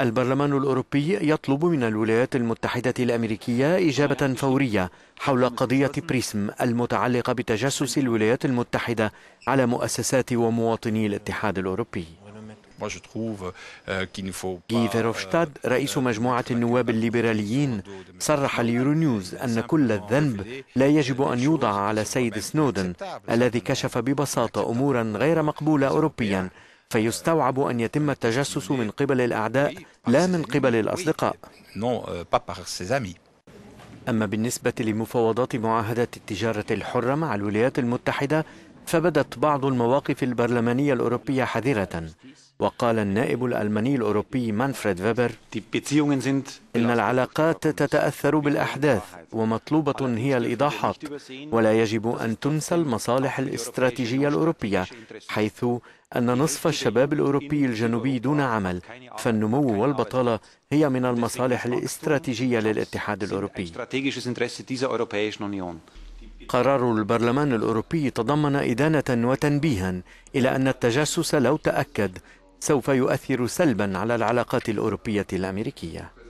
البرلمان الأوروبي يطلب من الولايات المتحدة الأمريكية إجابة فورية حول قضية بريسم المتعلقة بتجسس الولايات المتحدة على مؤسسات ومواطني الاتحاد الأوروبي جي فيروفشتاد euh, euh, رئيس مجموعة euh, النواب الليبراليين صرح ليورونيوز أن كل الذنب لا يجب أن يوضع على سيد سنودن الذي كشف ببساطة أمورا غير مقبولة أوروبيا فيستوعب أن يتم التجسس من قبل الأعداء لا من قبل الأصدقاء euh, أما بالنسبة لمفاوضات معاهدة التجارة الحرة مع الولايات المتحدة فبدت بعض المواقف البرلمانية الأوروبية حذرة وقال النائب الألماني الأوروبي مانفريد فيبر إن العلاقات تتأثر بالأحداث ومطلوبة هي الإيضاحات ولا يجب أن تنسى المصالح الاستراتيجية الأوروبية حيث أن نصف الشباب الأوروبي الجنوبي دون عمل فالنمو والبطالة هي من المصالح الاستراتيجية للاتحاد الأوروبي قرار البرلمان الأوروبي تضمن إدانة وتنبيها إلى أن التجسس لو تأكد سوف يؤثر سلبا على العلاقات الأوروبية الأمريكية